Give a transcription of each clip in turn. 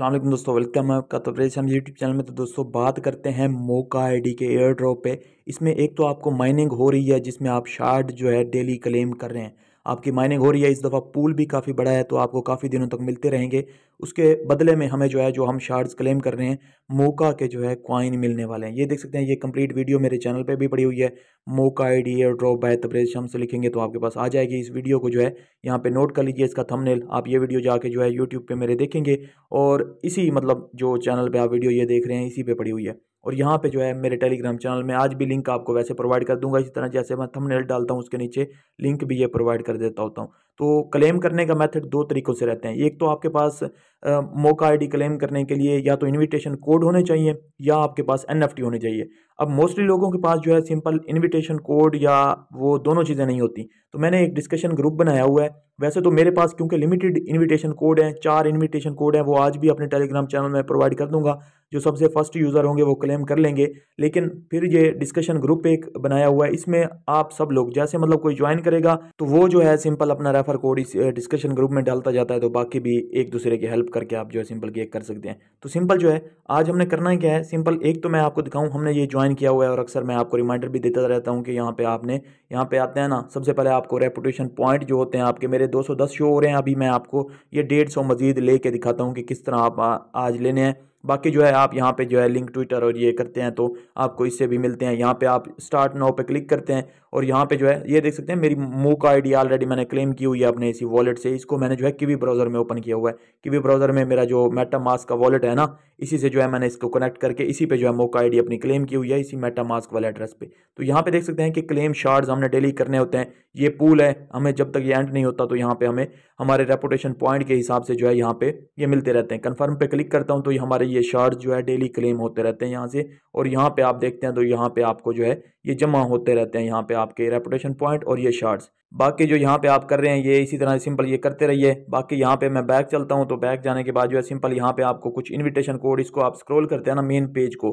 अल्लाह दोस्तों वेलकम है आपका तब्रेज हम यूट्यूब चैनल में तो दोस्तों बात करते हैं मोका आईडी के एयर ड्रॉप पे इसमें एक तो आपको माइनिंग हो रही है जिसमें आप शार्ट जो है डेली क्लेम कर रहे हैं आपकी माइनिंग हो रही है इस दफ़ा पूल भी काफ़ी बड़ा है तो आपको काफ़ी दिनों तक मिलते रहेंगे उसके बदले में हमें जो है जो हम शार्ट्स क्लेम कर रहे हैं मोका के जो है क्वाइन मिलने वाले हैं ये देख सकते हैं ये कंप्लीट वीडियो मेरे चैनल पर भी पड़ी हुई है Moca I D air drop by Tabrez से लिखेंगे तो आपके पास आ जाएगी इस वीडियो को जो है यहाँ पर नोट कर लीजिए इसका थमनेल आप ये वीडियो जाके जो है यूट्यूब पर मेरे देखेंगे और इसी मतलब जो चैनल पर आप वीडियो ये देख रहे हैं इसी पर पड़ी हुई है और यहाँ पे जो है मेरे टेलीग्राम चैनल में आज भी लिंक आपको वैसे प्रोवाइड कर दूंगा इसी तरह जैसे मैं थंबनेल डालता हूँ उसके नीचे लिंक भी ये प्रोवाइड कर देता होता हूँ तो क्लेम करने का मेथड दो तरीक़ों से रहते हैं एक तो आपके पास मौका आईडी क्लेम करने के लिए या तो इनविटेशन कोड होने चाहिए या आपके पास एनएफटी होने चाहिए अब मोस्टली लोगों के पास जो है सिंपल इनविटेशन कोड या वो दोनों चीज़ें नहीं होती तो मैंने एक डिस्कशन ग्रुप बनाया हुआ है वैसे तो मेरे पास क्योंकि लिमिटेड इनविटेशन कोड हैं चार इनविटेशन कोड हैं वो आज भी अपने टेलीग्राम चैनल में प्रोवाइड कर दूंगा जो सबसे फर्स्ट यूज़र होंगे वो क्लेम कर लेंगे लेकिन फिर ये डिस्कशन ग्रुप एक बनाया हुआ है इसमें आप सब लोग जैसे मतलब कोई ज्वाइन करेगा तो वो जो है सिंपल अपना रेफर कोड इस डिस्कशन ग्रुप में डालता जाता है तो बाकी भी एक दूसरे की हेल्प करके आप जो है सिंपल केक कर सकते हैं तो सिंपल जो है आज हमने करना क्या है सिंपल एक तो मैं आपको दिखाऊँ हमने ये ज्वाइन किया हुआ है और अक्सर मैं आपको रिमाइंडर भी देता रहता हूँ कि यहाँ पे आपने यहाँ पे आते हैं ना सबसे पहले आपको रेपुटेशन पॉइंट जो होते हैं आपके मेरे दो शो हो रहे हैं अभी मैं आपको ये डेढ़ सौ मजीद लेके दिखाता हूँ कि किस तरह आप आज लेने हैं बाकी जो है आप यहाँ पे जो है लिंक ट्विटर और ये करते हैं तो आपको इससे भी मिलते हैं यहाँ पे आप स्टार्ट नाउ पे क्लिक करते हैं और यहाँ पे जो है ये देख सकते हैं मेरी का आईडी ऑलरेडी मैंने क्लेम की हुई है अपने इसी वॉलेट से इसको मैंने जो है किवी ब्राउज़र में ओपन किया हुआ है किवी ब्राउज़र में मेरा जो मेटा मास्क का वॉलेट है ना इसी से जो है मैंने इसको कनेक्ट करके इसी पे जो है मोका आईडी अपनी क्लेम की हुई है इसी मेटा मास्क वाले एड्रेस पे तो यहाँ पे देख सकते हैं कि क्लेम शार्ड्स हमने डेली करने होते हैं ये पूल है हमें जब तक ये एंड नहीं होता तो यहाँ पे हमें हमारे रेपुटेशन पॉइंट के हिसाब से जो है यहाँ पे ये मिलते रहते हैं कन्फर्म पे क्लिक करता हूँ तो हमारे ये शार्ड जो है डेली क्लेम होते रहते हैं यहाँ से और यहाँ पर आप देखते हैं तो यहाँ पर आपको जो है ये जमा होते रहते हैं यहाँ पर आपके रेपुटेशन पॉइंट और ये शार्ड्स बाकी जो यहाँ पे आप कर रहे हैं ये इसी तरह सिंपल ये करते रहिए बाकी यहाँ पे मैं बैक चलता हूँ तो बैक जाने के बाद जो है सिंपल यहाँ पे आपको कुछ इनविटेशन कोड इसको आप स्क्रॉल करते हैं ना मेन पेज को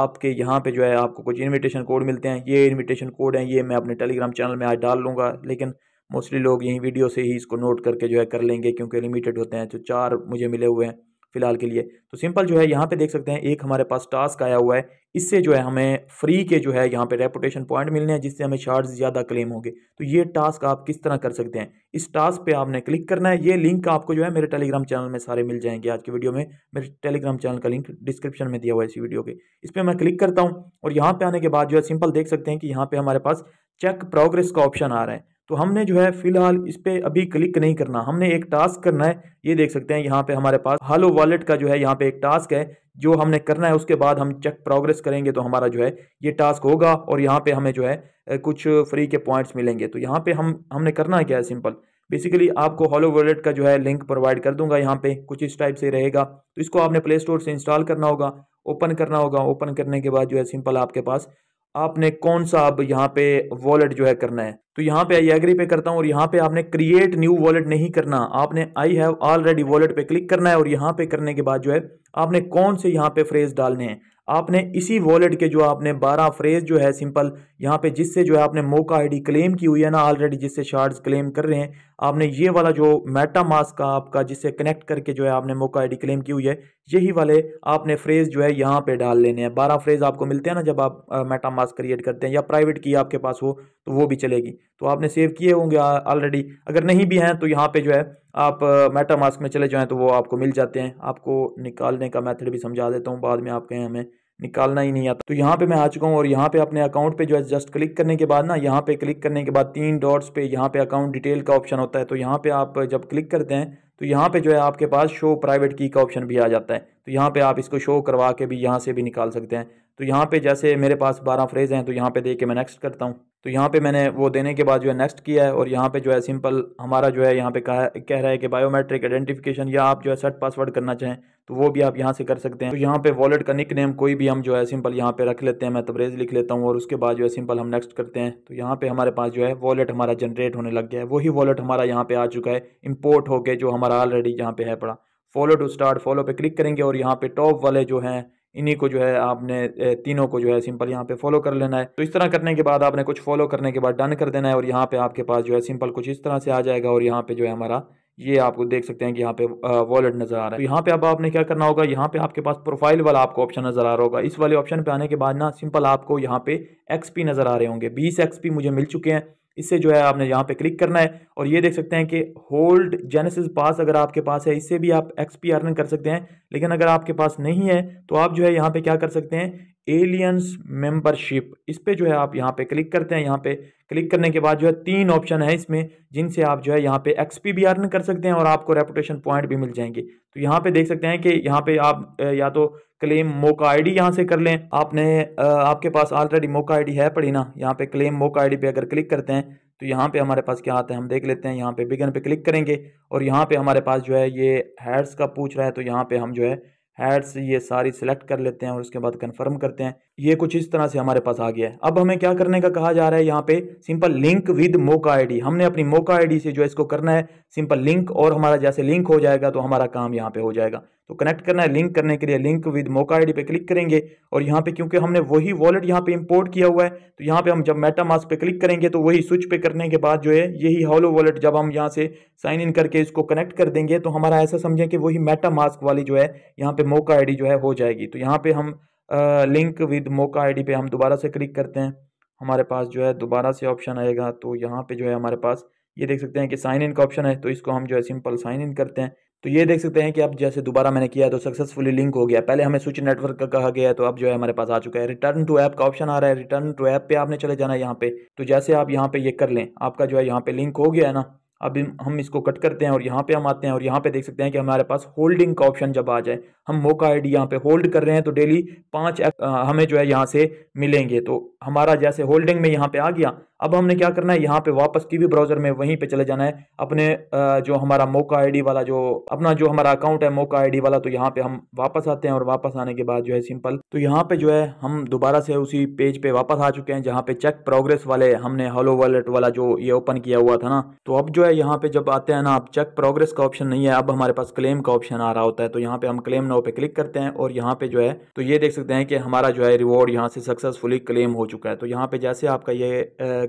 आपके यहाँ पे जो है आपको कुछ इनविटेशन कोड मिलते हैं ये इनविटेशन कोड हैं ये मैं अपने टेलीग्राम चैनल में आज डाल लूँगा लेकिन मोस्टली लोग यहीं वीडियो से ही इसको नोट करके जो है कर लेंगे क्योंकि लिमिटेड होते हैं तो चार मुझे मिले हुए हैं फिलहाल के लिए तो सिंपल जो है यहाँ पे देख सकते हैं एक हमारे पास टास्क आया हुआ है इससे जो है हमें फ्री के जो है यहाँ पे रेपुटेशन पॉइंट मिलने हैं जिससे हमें चार्ज ज़्यादा क्लेम होंगे तो ये टास्क आप किस तरह कर सकते हैं इस टास्क पे आपने क्लिक करना है ये लिंक आपको जो है मेरे टेलीग्राम चैनल में सारे मिल जाएंगे आज की वीडियो में मेरे टेलीग्राम चैनल का लिंक डिस्क्रिप्शन में दिया हुआ है इसी वीडियो के इस पर मैं क्लिक करता हूँ और यहाँ पर आने के बाद जो है सिंपल देख सकते हैं कि यहाँ पर हमारे पास चेक प्रोग्रेस का ऑप्शन आ रहा है तो हमने जो है फिलहाल इस पर अभी क्लिक नहीं करना हमने एक टास्क करना है ये देख सकते हैं यहाँ पे हमारे पास हालो वॉलेट का जो है यहाँ पे एक टास्क है जो हमने करना है उसके बाद हम चेक प्रोग्रेस करेंगे तो हमारा जो है ये टास्क होगा और यहाँ पे हमें जो है कुछ फ्री के पॉइंट्स मिलेंगे तो यहाँ पे हम हमने करना है क्या है सिंपल बेसिकली आपको हॉलो वॉलेट का जो है लिंक प्रोवाइड कर दूंगा यहाँ पे कुछ इस टाइप से रहेगा तो इसको आपने प्ले स्टोर से इंस्टॉल करना होगा ओपन करना होगा ओपन करने के बाद जो है सिंपल आपके पास आपने कौन सा अब यहाँ पे वॉलेट जो है करना है तो यहाँ पे आई एग्री पे करता हूँ और यहाँ पे आपने क्रिएट न्यू वॉलेट नहीं करना आपने आई हैव ऑलरेडी वॉलेट पे क्लिक करना है और यहाँ पे करने के बाद जो है आपने कौन से यहाँ पे फ्रेज डालने हैं आपने इसी वॉलेट के जो आपने 12 फ्रेज जो है सिंपल यहाँ पे जिससे जो है आपने मोका आईडी क्लेम की हुई है ना ऑलरेडी जिससे शार्ड्स क्लेम कर रहे हैं आपने ये वाला जो मेटा मास्क का आपका जिससे कनेक्ट करके जो है आपने मोका आईडी क्लेम की हुई है यही वाले आपने फ्रेज जो है यहाँ पे डाल लेने हैं बारह फ्रेज आपको मिलते हैं ना जब आप मेटा मास्क क्रिएट करते हैं या प्राइवेट की आपके पास हो तो वो भी चलेगी तो आपने सेव किए होंगे ऑलरेडी अगर नहीं भी हैं तो यहाँ पे जो है आप मेटा मास्क में चले जाएँ तो वो आपको मिल जाते हैं आपको निकालने का मेथड भी समझा देता हूँ बाद में आप कहें हमें निकालना ही नहीं आता तो यहाँ पे मैं आ चुका हूँ और यहाँ पे अपने अकाउंट पे जो है जस्ट क्लिक करने के बाद ना यहाँ पे क्लिक करने के बाद तीन डॉट्स पे यहाँ पे अकाउंट डिटेल का ऑप्शन होता है तो यहाँ पे आप जब क्लिक करते हैं तो यहाँ पे जो है आपके पास शो प्राइवेट की का ऑप्शन भी आ जाता है तो यहाँ पे आप इसको शो करवा के भी यहाँ से भी निकाल सकते हैं तो यहाँ पे जैसे मेरे पास बारह फ्रेज़ हैं तो यहाँ पे दे के मैं नेक्स्ट करता हूँ तो यहाँ पे मैंने वो देने के बाद जो है नेक्स्ट किया है और यहाँ पे जो है सिंपल हमारा जो है यहाँ पे कह, कह रहा है कि बायोमेट्रिक आइडेंटिफिकेशन या आप जो है सेट पासवर्ड करना चाहें तो वो भी आप यहाँ से कर सकते हैं तो यहाँ पे वॉलेट का निक नेम कोई भी हम जो है सिंपल यहाँ पे रख लेते हैं मैं तबरेज़ लिख लेता हूँ और उसके बाद जो है सिंपल हम नेक्स्ट करते हैं तो यहाँ पे हमारे पास जो है वॉलेट हमारा जनरेट होने लग गया है वही वॉलेट हमारा यहाँ पे आ चुका है इम्पोर्ट होकर जो हमारा ऑलरेडी यहाँ पे है पड़ा फॉलो टू स्टार्ट फॉलो पे क्लिक करेंगे और यहाँ पे टॉप वाले जो हैं इन्हीं को जो है आपने तीनों को जो है सिंपल यहाँ पे फॉलो कर लेना है तो इस तरह करने के बाद आपने कुछ फॉलो करने के बाद डन कर देना है और यहाँ पे आपके पास जो है सिंपल कुछ इस तरह से आ जाएगा और यहाँ पे जो है हमारा ये आपको देख सकते हैं कि यहाँ पे वॉलेट नज़र आ रहा है तो यहाँ पे अब आपने क्या करना होगा यहाँ पे आपके पास प्रोफाइल वाला आपको ऑप्शन नज़र आ रहा होगा इस वाले ऑप्शन पे आने के बाद ना सिंपल आपको यहाँ पे एक्सपी नज़र आ रहे होंगे बीस एक्सपी मुझे मिल चुके हैं इससे जो है आपने यहाँ पे क्लिक करना है और ये देख सकते हैं कि होल्ड जेनेसिस पास अगर आपके पास है इससे भी आप एक्सपी पी अर्न कर सकते हैं लेकिन अगर आपके पास नहीं है तो आप जो है यहाँ पे क्या कर सकते हैं एलियंस मेंबरशिप इस पर जो है आप यहाँ पे क्लिक करते हैं यहाँ पे क्लिक करने के बाद जो है तीन ऑप्शन है इसमें जिनसे आप जो है यहाँ पे एक्सपी भी अर्न कर सकते हैं और आपको रेपुटेशन पॉइंट भी मिल जाएंगे तो यहाँ पे देख सकते हैं कि यहाँ पे आप या तो क्लेम मोका आईडी यहां से कर लें आपने आपके पास ऑलरेडी मोका आईडी है पड़ी ना यहाँ पे क्लेम मोका आईडी पे अगर क्लिक करते हैं तो यहाँ पे हमारे पास क्या आता है हम देख लेते हैं यहाँ पे बिगन पे क्लिक करेंगे और यहाँ पे हमारे पास जो है ये हेड्स का पूछ रहा है तो यहाँ पे हम जो है हेड्स ये सारी सिलेक्ट कर लेते हैं और उसके बाद कन्फर्म करते हैं ये कुछ इस तरह से हमारे पास आ गया है अब हमें क्या करने का कहा जा रहा है यहाँ पे simple link with Moca ID हमने अपनी मोका आईडी से जो है इसको करना है सिंपल लिंक और हमारा जैसे लिंक हो जाएगा तो हमारा काम यहाँ पे हो जाएगा तो कनेक्ट करना है लिंक करने के लिए लिंक विद मोका आई पे क्लिक करेंगे और यहाँ पे क्योंकि हमने वही वॉलेट यहाँ पे इंपोर्ट किया हुआ है तो यहाँ पे हम जब मेटा मास्क पे क्लिक करेंगे तो वही स्विच पे करने के बाद जो है यही हॉलो वॉलेट जब हम यहाँ से साइन इन करके इसको कनेक्ट कर देंगे तो हमारा ऐसा समझें कि वही मेटा मास्क वाली जो है यहाँ पे मोका आई जो है हो जाएगी तो यहाँ पर हम लिंक विद मोका आई पे हम दोबारा से क्लिक करते हैं हमारे पास जो है दोबारा से ऑप्शन आएगा तो यहाँ पर जो है हमारे पास ये देख सकते हैं कि साइन इन का ऑप्शन है तो इसको हम जो है सिंपल साइन इन करते हैं तो ये देख सकते हैं कि अब जैसे दोबारा मैंने किया तो सक्सेसफुली लिंक हो गया पहले हमें स्विच नेटवर्क का कहा गया तो अब जो है हमारे पास आ चुका है रिटर्न टू ऐप का ऑप्शन आ रहा है रिटर्न टू ऐप पे आपने चले जाना है यहाँ पे तो जैसे आप यहाँ पे ये कर लें आपका जो है यहाँ पे लिंक हो गया है ना अब हम इसको कट करते हैं और यहाँ पे हम आते हैं और यहाँ पे देख सकते हैं कि हमारे पास होल्डिंग का ऑप्शन जब आ जाए हम मोका आई डी यहाँ पे होल्ड कर रहे हैं तो डेली पांच हमें जो है यहाँ से मिलेंगे तो हमारा जैसे होल्डिंग में यहाँ पे आ गया अब हमने क्या करना है यहाँ पे वापस टीवी ब्राउज़र में वहीं पे चले जाना है अपने जो हमारा मोका आईडी वाला जो अपना जो हमारा अकाउंट है मोका आईडी वाला तो यहाँ पे हम वापस आते हैं और वापस आने के बाद जो है सिंपल तो यहाँ पे जो है हम दोबारा से उसी पेज पे वापस आ चुके हैं जहाँ पे चेक प्रोग्रेस वाले हमने हेलो वॉलेट वाला जो ये ओपन किया हुआ था ना तो अब जो है यहाँ पे जब आते हैं ना अब चेक प्रोग्रेस का ऑप्शन नहीं है अब हमारे पास क्लेम का ऑप्शन आ रहा होता है तो यहाँ पे हम क्लेम नाउ पे क्लिक करते हैं और यहाँ पे जो है तो ये देख सकते हैं कि हमारा जो है रिवॉर्ड यहाँ से सक्सेसफुली क्लेम हो चुका है तो यहाँ पे जैसे आपका ये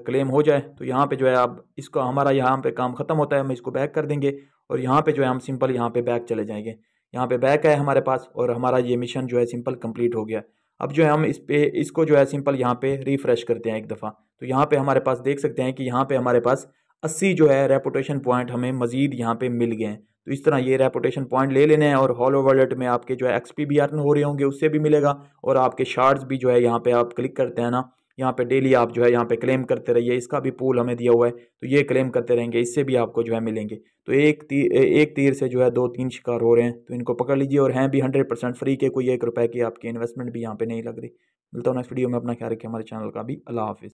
क्लेम हो जाए तो यहाँ पे जो है आप इसको हमारा यहाँ पे काम ख़त्म होता है हम इसको बैक कर देंगे और यहाँ पे जो है हम सिंपल यहाँ पे बैक चले जाएंगे यहाँ पे बैक है हमारे पास और हमारा ये मिशन जो है सिंपल कंप्लीट हो गया अब जो है हम इस पे इसको जो है सिंपल यहाँ पे रिफ़्रेश करते हैं एक दफ़ा तो यहाँ पे हमारे पास देख सकते हैं कि यहाँ पे हमारे पास अस्सी जो है रेपोटेशन पॉइंट हमें मज़ीद यहाँ पे मिल गए हैं तो इस तरह ये रेपोटेशन पॉइंट ले लेने हैं और हॉलो वॉलेट में आपके जो है एक्सपी भी अर्न हो रहे होंगे उससे भी मिलेगा और आपके शार्ट्स भी जो है यहाँ पे आप क्लिक करते हैं ना यहाँ पे डेली आप जो है यहाँ पे क्लेम करते रहिए इसका भी पूल हमें दिया हुआ है तो ये क्लेम करते रहेंगे इससे भी आपको जो है मिलेंगे तो एक तीर एक तीर से जो है दो तीन शिकार हो रहे हैं तो इनको पकड़ लीजिए और हैं भी हंड्रेड परसेंट फ्री के कोई एक रुपए की आपकी इन्वेस्टमेंट भी यहाँ पर नहीं लग रही मिलता हूँ नेक्स्ट वीडियो में अपना ख्याल रखिए हमारे चैनल का भी अला हाफ़